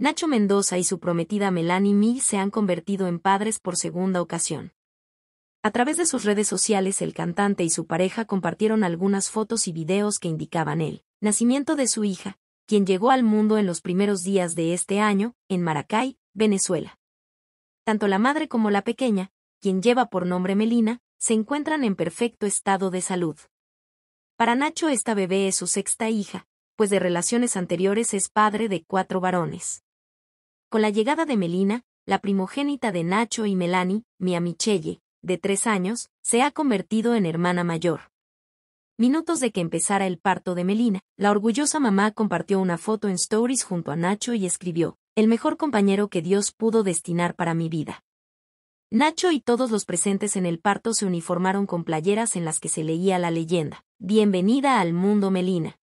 Nacho Mendoza y su prometida Melanie Mill se han convertido en padres por segunda ocasión. A través de sus redes sociales el cantante y su pareja compartieron algunas fotos y videos que indicaban el nacimiento de su hija, quien llegó al mundo en los primeros días de este año, en Maracay, Venezuela. Tanto la madre como la pequeña, quien lleva por nombre Melina, se encuentran en perfecto estado de salud. Para Nacho esta bebé es su sexta hija, pues de relaciones anteriores es padre de cuatro varones. Con la llegada de Melina, la primogénita de Nacho y Melanie, Mia Michelle, de tres años, se ha convertido en hermana mayor. Minutos de que empezara el parto de Melina, la orgullosa mamá compartió una foto en Stories junto a Nacho y escribió, el mejor compañero que Dios pudo destinar para mi vida. Nacho y todos los presentes en el parto se uniformaron con playeras en las que se leía la leyenda, Bienvenida al mundo Melina.